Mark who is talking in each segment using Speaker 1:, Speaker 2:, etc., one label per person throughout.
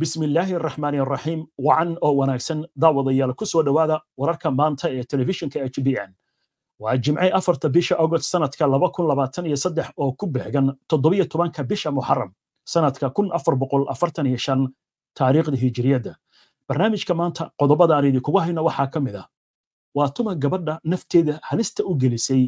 Speaker 1: bismillaahi araxmaani araxiim wacan oo wanaagsan daawadayaal ku soo dhowaada wararka maanta ee telefishinka h b n waa jimce afarta bisha agost sanadka laba kun labaatan iyo saddex oo ku beegan toddobiyo tobanka bisha muxaram sanadka kun afar boqol afartan iyo shan taariikhda hijiriyadda barnaamijka maanta qodobada aan idinkugu hayno waxaa ka mid ah waa tuma gabadha nafteeda halista u gelisay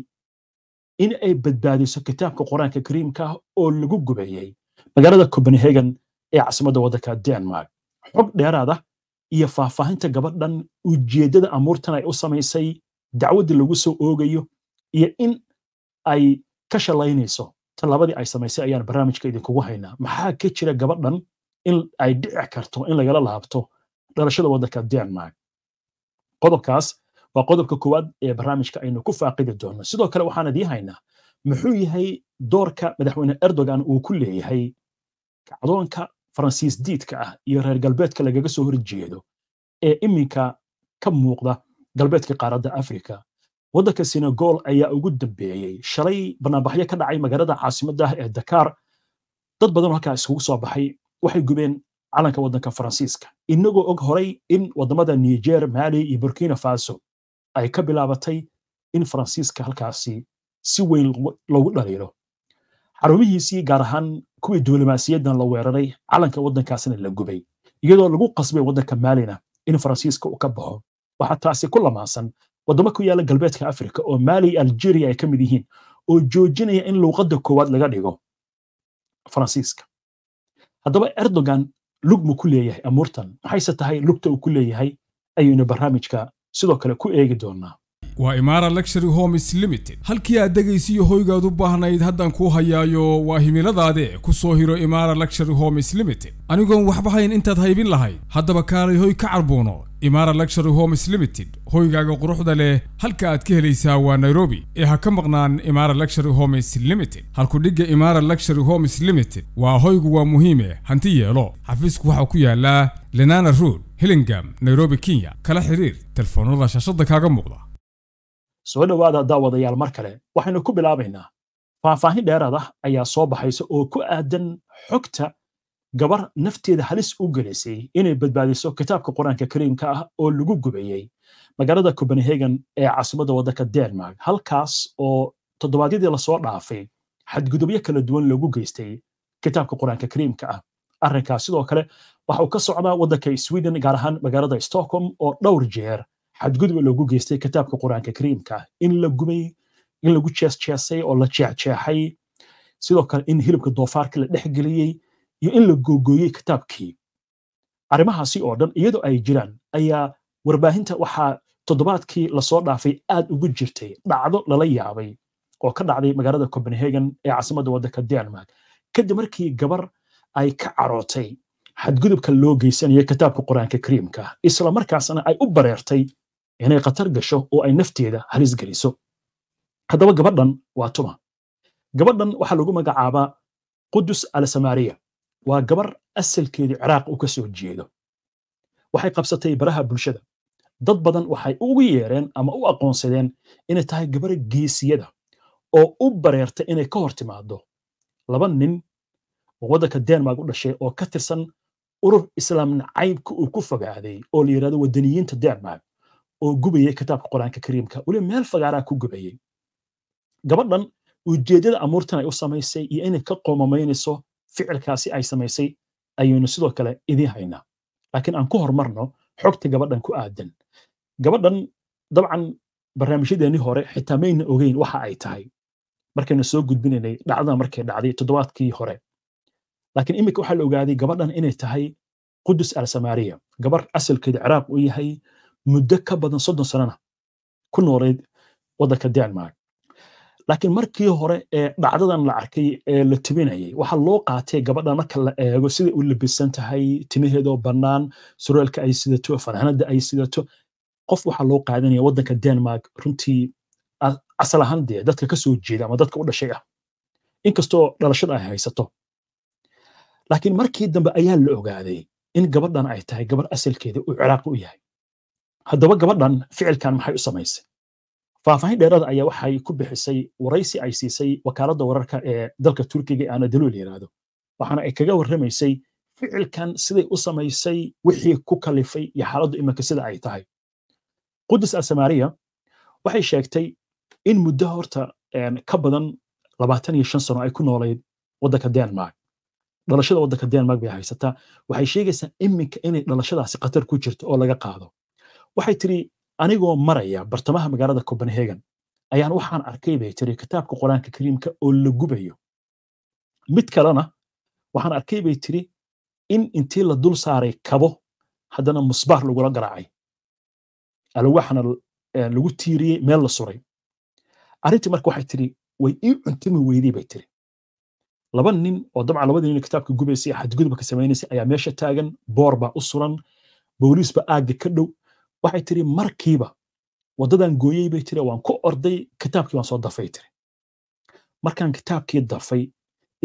Speaker 1: in ay badbaadiso kitaabka qur-aanka kariimka ah oo lagu gubeeyey magaalada copenhagen ee caasimadda waddanka denmark xog dheeraada iyo faahfaahinta gabadhan ujeedada amuurtan ay u samaysay dacwadda lagu soo oogayo iyo in ay ka shalaynayso tallabadii ay samaysay ayaan barnaamijka idinkugu haynaa maxaa ka jira gabadhan in ay dhici karto in lagala laabto dhalashada waddanka denmark qodobkaas waa qodobka koowaad ee barnaamijka aynu ku faaqidi doonno sidoo kale waxaan idii haynaa muxuu yahay doorka madaxweyne erdogan uu ku leeyahay kacdoonka faransiis diidka ah iyo reer galbeedka lagaga soo horjeedo ee iminka ka muuqda galbeedka qaaradda afrika waddanka senegal ayaa ugu dambeeyey shalay banaanbaxyo ka dhacay magaalada ah ee dakar dad badanoo halkaa iskugu soo baxay waxay gubeen calanka waddanka faransiiska inagoo og horay in waddamada niger mali iyo burkina faso ay ka bilaabatay in faransiiska halkaasi si weyn loogu dhaliilo xarumihiisii gaar ahaan kuwii diblomaasiyaddan la weeraray calanka waddankaasina la gubay iyadoo lagu qasbay waddanka maalina in faransiiska uu ka baxo waxaa taasi ku lamaansan waddamo ku yaala galbeedka africa oo maali iyo algeria ay ka mid yihiin oo joojinaya in luuqadda koowaad laga dhigo faransiiska haddaba erdogan lug mu ku leeyahay amuurtan maxayse tahay lugta uu ku leeyahay ayaynu barnaamijka sidoo kale ku eegi doonaa
Speaker 2: waa imaara luxury homes limited halkii aad dhegaysiyo hoygaad u baahnayd haddaan kuu hayaayo waa himiladaade ku soo hiro imaara luxury homes limited anigoon waxba hayn intaad haybin lahayd haddaba kaalay hoy ka carbuuno imaara luxury homes limited hoygaaga quruxda leh halka aad ka helaysaa waa nairobi ee ha ka maqnaan imaara luxury homes limited halku dhigga imaara luxury homes limited waa hoygu waa muhiime hanti yeelo xafiisku waxaa ku yaallaa lenana rood hillingam nairobi kenya kala xiriir telefoonada shaashada kaaga muuqda
Speaker 1: soo dhowaada haddaa wadayaal mar kale waxaynu ku bilaabaynaa faahfaahin dheeraad ah ayaa soo baxaysa oo ku aadan xogta gabar nafteeda halis u gelisay inay badbaadiso kitaabka qur-aanka kariimka ah oo lagu gubeeyey magaalada copenhagen ee caasimadda waddanka denmark halkaas oo toddobaadyadii lasoo dhaafay xadgudubyo kala duwan lagu geystay kitaabka qur-aanka kariimka ah arrinkaas sidoo kale waxa uu ka socdaa waddanka sweden gaar ahaan magaalada stockholm oo dhowr jeer xadgudub loogu geystay kitaabka qur-aanka kariimka in la gumay in lagu jeesjeesay oo la jeexjeexay sidoo kale in hilibka doofaarka la dhexgeliyey iyo in la googooyey kitaabkii arrimahaasi oo dhan iyadoo ay jiraan ayaa warbaahinta waxaa toddobaadkii lasoo dhaafay aad ugu jirtay dhacdo lala yaabay oo ka dhacday magaalada copenhagen ee caasimadda waddanka denmark kadib markii gabar ay ka carootay xadgudubka loo geysanayo kitaabka qur-aanka kariimka isla markaasna ay u bareertay inay khatar gasho oo ay nafteeda halis geliso haddaba gabadhan waa tuma gabadhan waxaa lagu magacaabaa qudus alsamariya waa gabar asalkeedii ciraaq u ka soo jeedo waxay qabsatay baraha bulshada dad badan waxay ugu yeereen ama u aqoonsadeen inay tahay gabar geesiyada oo u bareerta inay ka hor timaado laba nin oo waddanka denmark u dhashay oo ka tirsan urur islaamna caybka uu ku fogaaday oo la yidhahdo wadaniyiinta denmark oo gubayay kitaabka qur-aanka kariimka weliba meel fagaaraa ku gubayay gabadhan ujeedada amuurtan ay u samaysay iyo inay ka qoomamaynayso ficilkaasi ay samaysay ayaynu sidoo kale idiin haynaa laakiin aan ku hormarno xogta gabadhan ku aadan gabadhan dabcan barnaamijyadeennii hore xitaa mayna ogeyn waxa ay tahay markaynu soo gudbinaynay dhacdada markay dhacday toddobaadkii hore laakiin iminka waxaa la ogaaday gabadhan inay tahay qudus alsamaariya gabar asalkeeda ciraaq u yahay muddo ka badan soddon sanana ku nooleyd waddanka denmark laakiin markii hore ee dhacdadan la arkay ee la tibinayay waxaa loo qaatay gabadha marka la eego sida u labisan tahay timaheedoo bannaan suraalka ay sidato farxanada ay sidato qof waxaa loo qaadanaya waddanka denmark runtii asal ahaan dadka ka jeeda ama dadka u dhashay ah inkastoo dhalashada ay haysato laakiin markii dambe ayaa la ogaaday in gabadhan ay tahay gabadh asalkeeda uu ciraaq u yahay haddaba gabadhan ficilkan maxay u samaysay faahfaahin dheerada ayaa waxay ku bixisay waraysi ay siisay wakaaladda wararka ee dalka turkiga ee anadalul yiraahdo waxaana ay kaga warramaysay ficilkan siday u samaysay wixii ku kalifay iyo xaaladdu iminka sida ay tahay qudus asamaariya waxay sheegtay in muddo horta ka badan labaatan iyo shan sano ay ku noolayd waddanka denmark dhalashada waddanka denmark bay haysataa waxay sheegaysaa iminka inay dhalashadaasi khatar ku jirto oo laga qaado waxay tiri anigoo maraya bartamaha magaalada copenhagen ayaan waxaan arkay bay tiri kitaabka qur-aanka kariimka oo la gubayo mid kalena waxaan arkay bay tiri in intii la dul saaray kabo haddana musbaar lagula garaacay alwaxna eh, lagu tiiriyey meel la suray arrintii marka waxay tiri way ii cuntumi weydey bay tiri laba nin oo dabcan labadii nin kitaabka gubaysay xadgudubka samaynaysa ayaa meesha taagan boor baa u suran booliis ba aagga ka dhow waxay tiri markiiba waddadan gooyey bay tiri waan ku orday kitaabkii waan soo dafay tiri markaan kitaabkii dafay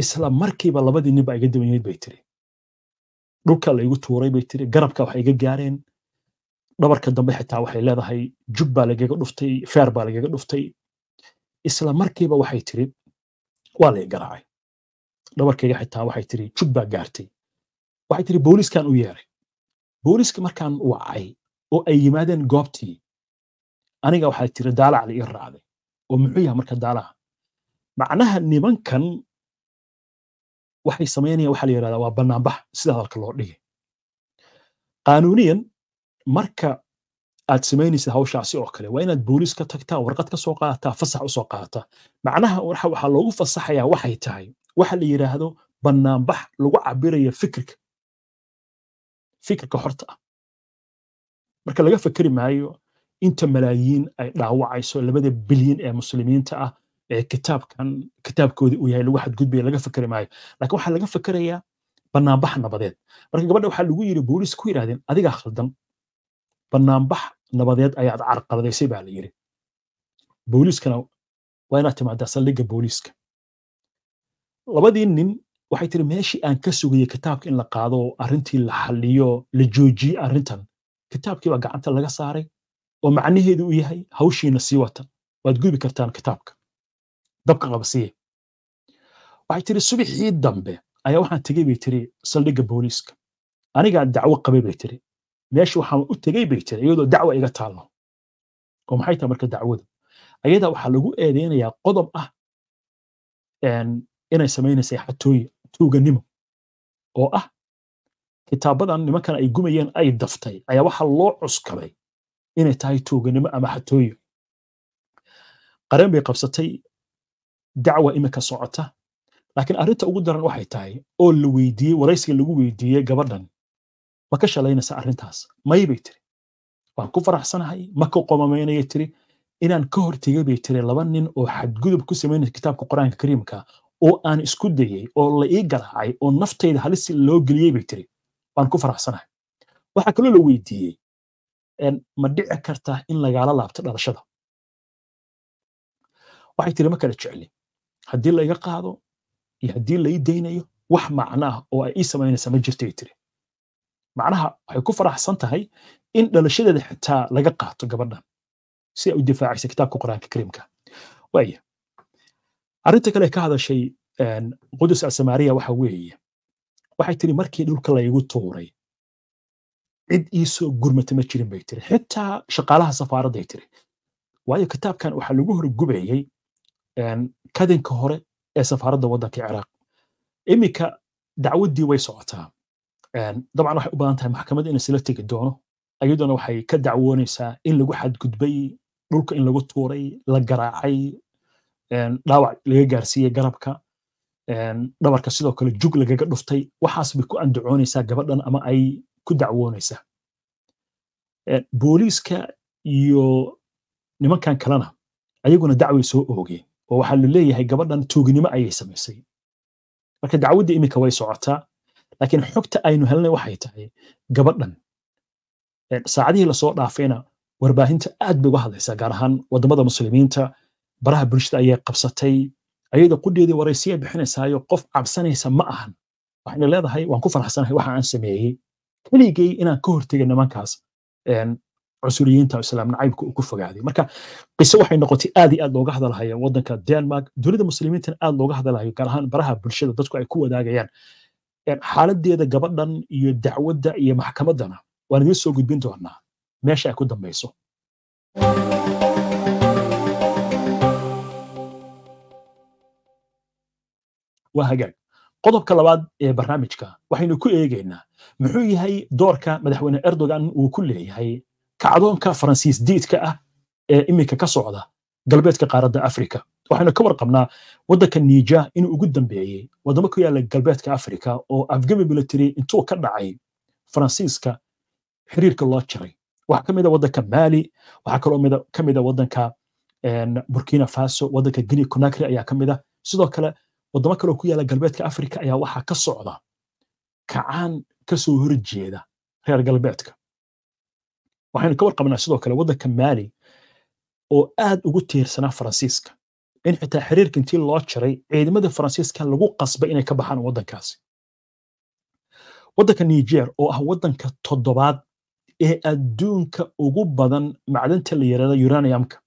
Speaker 1: isla markiiba labadii nin iga dabanyayd bay tiri dhulka la tuuray bay tiri garabka waxay iga gaareen dhabarka dambe xitaa waxay leedahay jub baa lagaga dhuftay feer baa lagaga dhuftay isla markiiba waxay tiri waa la igaraacay dhabarkayga xitaa waxay tiri jub baa gaartay waxay tiri booliiskaan u yeeray booliiska markaan wacay oo ay yimaadeen goobtii aniga waxaa jira daalaca la ii raacday oo muxuu yahay marka daalaha macnaha nimankan waxay samaynayaan waxaa la yidhahdaa waa bannaanbax sida hadalka loo dhigi qaanuuniyan marka aad samaynaysa hawshaasi oo kale waa inaad booliis ka tagtaa warqad ka soo qaadataa fasax u soo qaadataa macnaha waxaa loogu fasaxayaa waxay tahay waxa la yidhaahdo banaanbax lagu cabirayo fikirka fikirka horta ah marka laga fakeri maayo inta malaayiin ay dhaawacayso labada bilyan ee muslimiinta ah ee kitaabkan kitaabkoodii uu yahay lagu xadgudbaya laga fakeri maayo laakiin waxaa laga fakerayaa banaanbax nabadeed marka gabadha waxaa lagu yidhi booliis ku yidhahdeen adigaa khaldan banaanbax nabadeed ayaad carqaladaysay baa la yidhi booliiskana waa inaad timaadaa saldhigga booliiska labadii nin waxay tiri meeshii aan ka sugayay kitaabka in la qaado arrintii la xaliyo la joojiye arrintan kitaabkii baa gacanta laga saaray oo macnaheedu u yahay hawshiina sii wata waad gubi kartaan kitaabka dabka qabsiye waxay tiri subaxii dambe ayaa waxaan tegey bay tiri saldhigga booliiska anigaa dacwo qabay bay tiri meesha waxaan u tegey bay tiri iyadoo dacwa iga taalno oo maxay tahay marka dacwadu ayadaa waxaa lagu eedeynayaa qodob ah inay samaynaysay xatooye tuuganimo oo ah kitaabadan nimankan ay gumayeen ay daftay ayaa waxa loo cuskabay inay tahay tooganimo ama xatooyo qareen bay qabsatay dacwa iminka socota laakiin arrinta ugu daran waxay tahay oo la weydiiyey waraysiga lagu weydiiyey gabadhan ma ka shalaynaysa arrintaas may bay tiri waan ku faraxsanahay ma ka qomamaynaya tiri inaan ka hortegay bay tiri laba nin oo xadgudub ku samaynaya kitaabka qur-aanka kariimka oo aan isku dayey oo la ii garaacay oo naftayda halis loo geliyey bay tiri baan ku faraxsanahay waxaa kaloo la weydiiyey ma dhici karta in lagaala laabto dhalashada waxay tiri ma kala jecli haddii laiga qaado iyo haddii lai daynayo wax macnaah oo ay ii samaynaysaa ma jirta tiri macnaha waxay ku faraxsan tahay in dhalashadeeda xitaa laga qaato gabadhan si ay u difaacaysa kitaabka qur-aanka kariimka waaya arrinta kale ka hadashay qudus asamaariya waxa weeye waxay tiri markii dhulka laygu tuuray cid iisoo gurmata ma jirin bay tiri xitaa shaqaalaha safaaradday tiri waayo kitaabkan waxaa lagu horgubayey kadinka hore ee safaaradda waddanka ciraaq iminka dacwaddii way socotaa dabcan waxay u badan tahay maxkamadda in isla tegi doono ayadoona waxay ka dacwoonaysaa in lagu xadgudbay dhulka in lagu tuuray la garaacay dhaawac laga gaarsiiyey garabka dhabarka sidoo kale jug lagaga dhuftay waxaas bay ku andacoonaysaa gabadhan ama ay ku dacwoonaysaa booliiska iyo nimankan kalena ayaguna dacway soo oogeen oo waxaa la leeyahay gabadhan tooginimo ayay samaysay marka dacwadda iminka way socotaa laakiin xogta aynu helnay waxay tahay gabadhan saacadihii lasoo dhaafayna warbaahinta aad bay uga hadlaysaa gaar ahaan wadamada muslimiinta baraha bulshada ayay qabsatay ayada qudheedii waraysiyay bixinaysaayo qof cabsanaysa ma ahan waxayna leedahay waan ku faraxsanahay waxa aan sameeyey keligay inaan ka hortegay nimankaas cusuliyiinta islaam nacaybka uu ku fogaaday marka qise waxay noqotay aad iyo aad looga hadalhayo waddanka denmark dunida muslimiintana aad looga hadalhayo gaar ahaan baraha bulshada dadku ay ku wadaagayaan xaaladeeda gabadhan iyo dacwadda iyo maxkamaddana waan idiin soo gudbin doonaa meesha ay ku dambayso waa hagaag qodobka labaad ee barnaamijka waxaynu ku eegaynaa muxuu yahay doorka madaxweyne erdogan uu ku leeyahay kacdoonka faransiis diidka ah ee iminka ka socda galbeedka qaaradda afrika waxaynu ka warqabnaa waddanka niija inuu ugu dambeeyey waddamo ku yaalla galbeedka afrika oo afgami military intuu ka dhacay faransiiska xiriirka loo jaray waxaa ka ah a waddanka maali waxaa kaloo ka a waddanka burkina faso waddanka guinea conakry ayaa ka a ah. sidoo kale waddamo kaleo ku yaala galbeedka africa ayaa waxaa ka socda kacaan kasoo horjeeda reer galbeedka waxaynu ka warqabnaa sidoo kale waddanka maali oo aad ugu tiirsanaa faransiiska in xitaa xiriirka intii loo jaray ciidamada faransiiska lagu qasbay inay ka baxaan waddankaasi waddanka niger oo ah waddanka toddobaad ee adduunka ugu badan macdanta la yidhahda uraniumka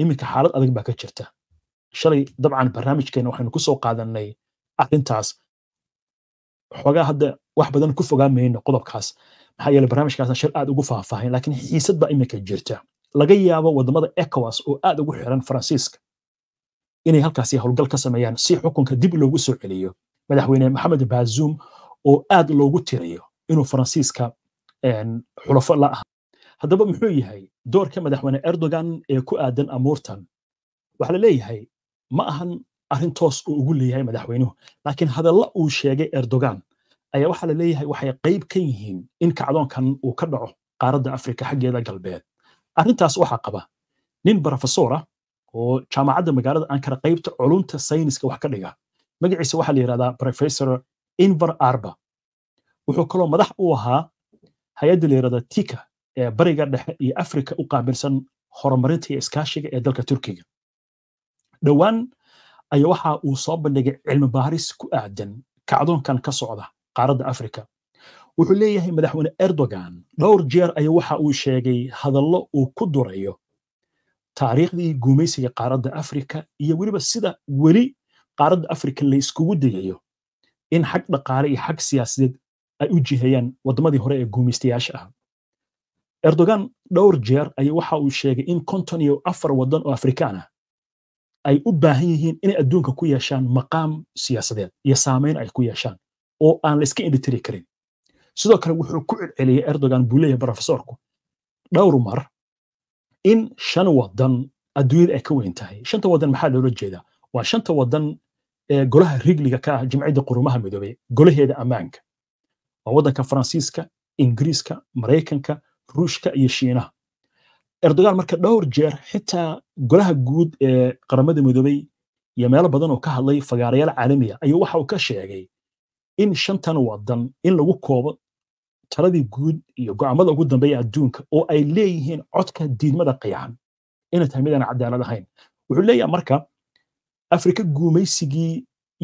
Speaker 1: iminka xaalad adag baa ka jirta shalay dabcan barnaamijkeena waxaynu kusoo qaadanay arintaas xoogaa hadda wax badan ku fogaa mayno qodobkaas maxaa yeele barnaamijkaasna shir aad ugu faahfaahin laakiin xiisad baa iminka jirta laga yaabo wadamada ecowas oo aad ugu xiran faransiiska inay halkaasi howlgal ka sameeyaan si xukunka dib loogu soo celiyo madaxweyne maxamed baazum oo aad loogu tirayo inuu faransiiska xulafo la aha haddaba muxuu yahay doorka madaxweyne erdogan ee ku aadan amuurtan waxaa la leeyahay ma ahan arrin toos uu ugu leeyahay madaxweynuhu laakiin hadalla uu sheegay erdogan ayaa waxaa la leeyahay waxay qayb ka yihiin in kacdoonkan uu ka dhaco qaaradda afrika xaggeeda galbeed arrintaas waxaa qaba nin brofesora oo jaamacadda magaalada ankara qaybta culunta sayniska wax ka dhiga magaciisa waxaa la yidhahdaa professor inver arba wuxuu kaloo madax u ahaa hay-adda la yidhahda tika ee bariga dhexe iyo afrika u qaabilsan horumarinta iyo iskaashiga ee dalka turkiga dhowaan ayaa waxa uu soo bandhigay cilmi baaris ku aadan kacdoonkan ka socda qaaradda africa wuxuu leeyahay madaxweyne erdogan dhowr jeer aya waxa uu sheegay hadallo uu ku durayo taariikhdii gumaysiga qaaradda africa iyo weliba sida weli qaaradda africa la dayayo in xag dhaqaale iyo xag siyaasadeed ay u jiheeyaan waddamadii hore ee guumaystayaasha ah erdogan dhowr jeer aya waxa uu sheegay in konton iyo afar waddan oo afrikaan ah ay u baahan yihiin inay adduunka ku yeeshaan maqaam siyaasadeed iyo saamayn ay ku yeeshaan oo aan la iska indhitiri karin sidoo kale wuxuu ku celceliyay erdogan buu leeyahay profesorku dhowr mar in shan wadan adduunyada ay ka weyn tahay shanta waddan maxaa loola jeedaa waa shanta waddan ee eh, golaha rigliga ka ah jimciyadda qurumaha midoobey golaheeda ammaanka waa waddanka faransiiska ingiriiska maraykanka ruushka iyo shiinaha erdogan marka dhowr jeer xitaa golaha guud ee qaramada midoobey iyo meelo badan oo ka hadlay fagaarayaal caalamiya ah, ayuu waxa uu ka sheegay in shantan wadan in lagu koobo taladii guud iyo go'aamada ugu dambeeya adduunka oo ay leeyihiin codka diidmada qiyacan inay tahay midaan cadaalad ahayn wuxuu leeyaha marka afrika guumaysigii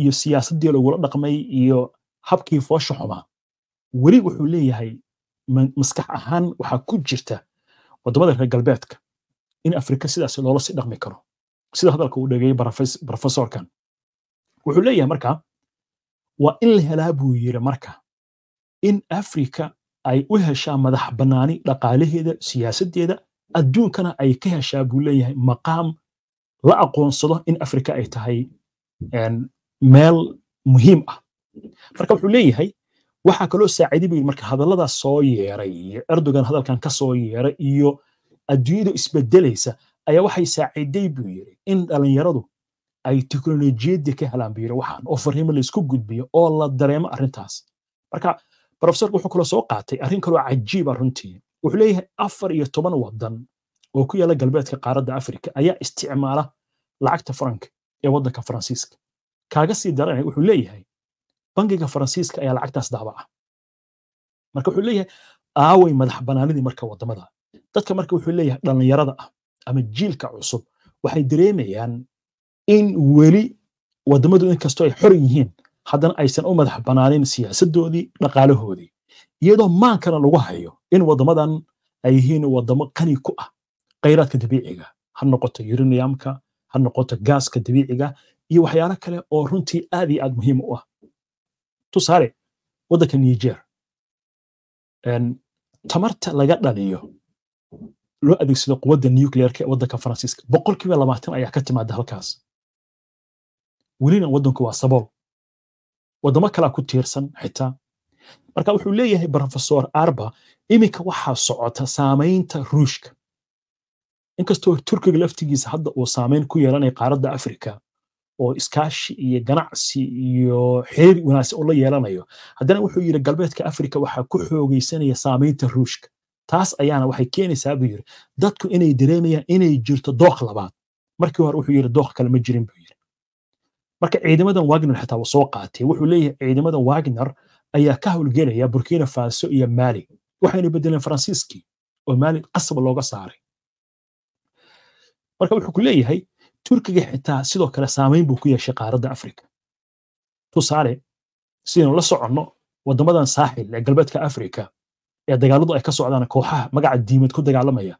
Speaker 1: iyo siyaasadii lagula dhaqmay iyo habkii foosha xumaa weli wuxuu leeyahay maskax ahaan waxaa ku jirta wadamada reer galbeedka in afrika sidaas loola si dhaqmi karo sida hadalka uu dhegeeyey brofesorkan wuxuu leeyahay marka waa in la helaa buu yiri marka in afrika ay u heshaa madax banaani dhaqaalaheeda siyaasaddeeda adduunkana ay ka heshaa buu leeyahay maqaam la aqoonsado in afrika ay tahay meel muhiim ah marka wuxuu leeyahay waxaa kaloo saaciiday buu yidhi marka hadalladaas soo yeeray iyo erdogan hadalkan ka soo yeeray iyo adduunyadu isbedelaysa ayaa waxay saaciiday buu yidhi in dhallinyaradu ay teknolojiyadii ka helaan buu yidhi waxaan oo fariimo laysku gudbiyo oo la dareemo arrintaas marka profesorku wuxuu kaloo soo qaatay arrin kaloo cajiiba ah runtii wuxuu leeyahay afar iyo toban waddan oo ku yaala galbeedka qaaradda afrika ayaa isticmaala lacagta faranka ee waddanka faransiiska kaaga sii daranaya wuxuu leeyahay bangiga faransiiska ayaa lacagtaas daabaca marka wuxuu leeyahay aaway madax banaanidii marka wadamada dadka marka wuxuu leeyahay dhallinyarada ah ama jiilka cusub waxay dareemayaan in weli wadamadu inkastoo ay xor yihiin haddana aysan u madax banaanin siyaasadoodii dhaqaalahoodii iyadoo maankana lagu hayo in wadamadan ay yihiin wadamo qani ku ah khayraadka dabiiciga ah. ha noqoto uraniumka ha noqoto gaaska dabiiciga ah, iyo waxyaalo kale oo runtii aad iyo aad muhiim u ah tusaale waddanka niger tamarta laga dhaliyo loo adeegsado quwadda nuclearka ee waddanka faransiiska boqol labaatan ayaa ka timaada halkaas welina waddanku waa sabool waddamo kalaa ku tiirsan xitaa marka wuxuu leeyahay profesor arba iminka waxaa socota saamaynta ruushka inkastoo turkiga laftigiisa hadda uu saameyn ku yeelanaya qaaradda africa oo iskaashi iyo ganacsi iyo xeer wanaagsan oo la yeelanayo haddana wuxuu yidhi galbeedka africa waxaa ku xoogeysanaya saamaynta ruushka taas ayaana waxay keenaysaa buu yidhi dadku inay dareemayaan inay jirto dooq labaad markii hore wuxuu yidhi dooq kale ma jirin buu yidhi marka ciidamadan wagner xitaa soo qaatay wuxuu leeyahay ciidamadan wagner ayaa ka howlgelaya burkina faso iyo mali waxayna bedeleen faransiiskii oo mali qasab looga saaray marka wuxuu ku leeyahay turkiga xitaa sidoo kale saamayn buu ku yeeshay qaaradda africa tusaale sidaynu la soconno waddamadan saaxil ee galbeedka africa ee dagaaladu ay ka socdaan kooxaha magaca diimad ku dagaalamaya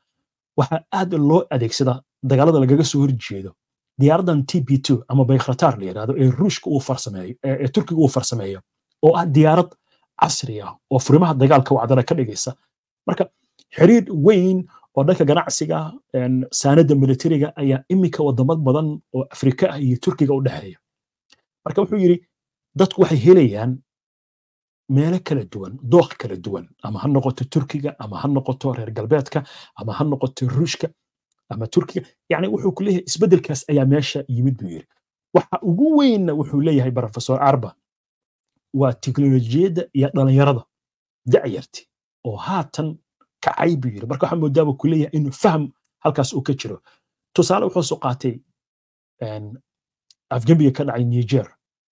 Speaker 1: waxaa aad loo adeegsada dagaalada lagaga soo horjeedo diyaaradan t b two ama baykhratar la yidhahdo ee ruushka uu farsameeyo ee turkiga uu farsameeyo oo ah diyaarad casri ah oo furimaha dagaalka wacdana ka dhigaysa marka xiriir weyn oo dhanka ganacsiga saanada militariga ayaa imika wadamo badan oo afrika ah iyo turkiga u dhexeeya marka wuxuu yidhi dadku waxay helayaan meelo kala duwan dooq kala duwan ama ha noqoto turkiga ama ha noqoto reer galbeedka ama ha noqoto ruushka ama turkiga yani wuxuu ku leeyahay ayaa meesha yimid buu yidhi waxa ugu weynna wuxuu leeyahay professor arba waa teknolojiyadda iyo dhalinyarada dacyarti oo haatan kacay buu yiri marka waxaa moodaaba kuleeyahay inuu fahm halkaas uu ka jiro tusaale wuxuu soo qaatay afgembiga ka dhacay niger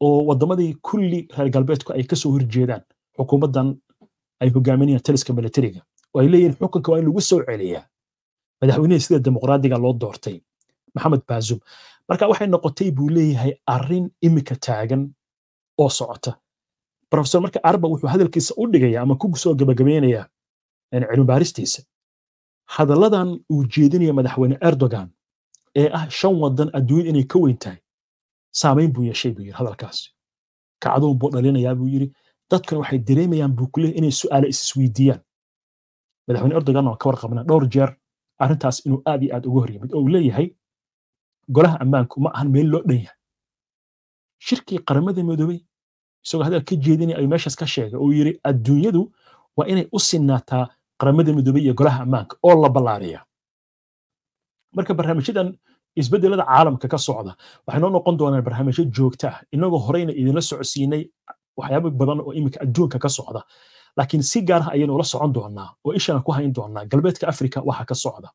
Speaker 1: oo wadamadii kulli reer galbeedku ay kasoo horjeedaan xukuumaddan ay hogaaminayaan taliska militariga oo ay leeyihiin xukunka waa in lagu soo celiyaa madaxweynihii sida dimuqraadiga loo doortay maxamed baazum marka waxay noqotay buu leeyahay arrin imika taagan oo socota profesor marka arba wuxuu hadalkiisa u dhigaya ama ku soo cilmibaaristiisa hadalladan uu jeedinaya madaxweyne erdogan ee ah shan wadan adduunyada inay ka weyn tahay saamayn buu yeeshay buu yiri hadalkaasi kacdoon buu dhalinayaa buu yiri dadkan waxay dareemayaan buu ku leeyahay inay isisweydiiyaan madaxweyne erdogan waan ka warqabnaa dhowr jeer arrintaas inuu aad iyo aad ugu hor oo uu leeyahay golaha ammaanku ma ahan meel loo dhan yahay shirkii qaramada midoobay isagoo hadal ka jeedinaya ay meeshaas ka sheegay oo yiri adduunyadu waa inay u sinaataa qaramada midoobey iyo golaha ammaanka oo la ballaariya marka barnaamijyadan isbedelada caalamka ka socda waxay noo noqon doonaan barnaamijyo joogta ah inagoo horeyna idinla socodsiinay waxyaabo badan oo iminka adduunka ka socda laakiin si gaar ah ayaynu ula socon doonaa oo ishana ku hayn doonaa galbeedka afrika waxa ka socda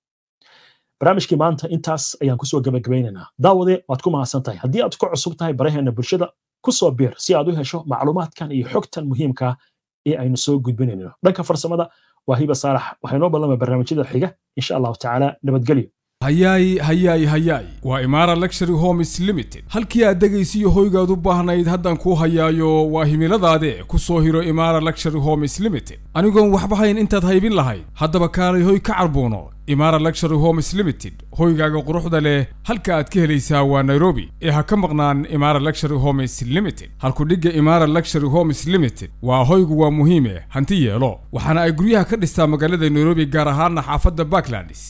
Speaker 1: barnaamijkii maanta intaas ayaan kusoo gabagabaynaynaa daawade waad ku mahadsan haddii aad ku cusub tahay baraheena bulshada ku biir si aad u hesho macluumaadkan iyo xogtan muhiimkaa ee aynu soo gudbinayno dhanka farsamada waa hiba saalax waxaynoo balama barnaamijyada xiga insha
Speaker 2: allahu tacaala nabadgelyo hayaay hayaay hayaay waa imaara lectury homes limited halkii aad degaysiiyo hoygaad u baahnayd haddaan kuu hayaayo waa himiladaade ku soo hiro imaara lectury homes limited anigoon waxba hayn intaad haybin lahayd haddaba kaalay hoy ka carbuuno imaara lectury homes limited hoygaaga quruxda leh halka aad ka helaysaa waa nairobi ee ha ka maqnaan imaara lectury homes limited halkudhigga imaara lectury homes limited waa hoygu waa muhiime eh, hanti yeelo waxaana ay guryaha ka dhistaa magaalada nairobi gaar ahaana xaafadda backlands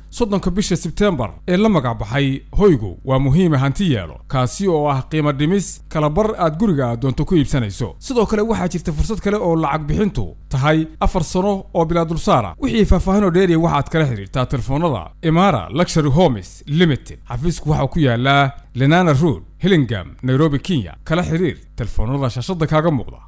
Speaker 2: soddonka bisha sebteembar ee la magacbaxay hoygu waa muhiima hanti yeelo kaasi oo ah qiimo dhimis kalabar aad guriga doonto ku iibsanayso sidoo kale waxaa jirta fursad kale oo lacag bixintu tahay afar sano oo bilaa dulsaara wixii faahfaahin oo dheeriya waxaad kala xidhiirtaa telefoonada imara luxury homes limited xafiisku waxaa ku yaallaa lenana rood hillingam nairobi kenya kala xidhiir telefoonada shaashadda kaaga muuqda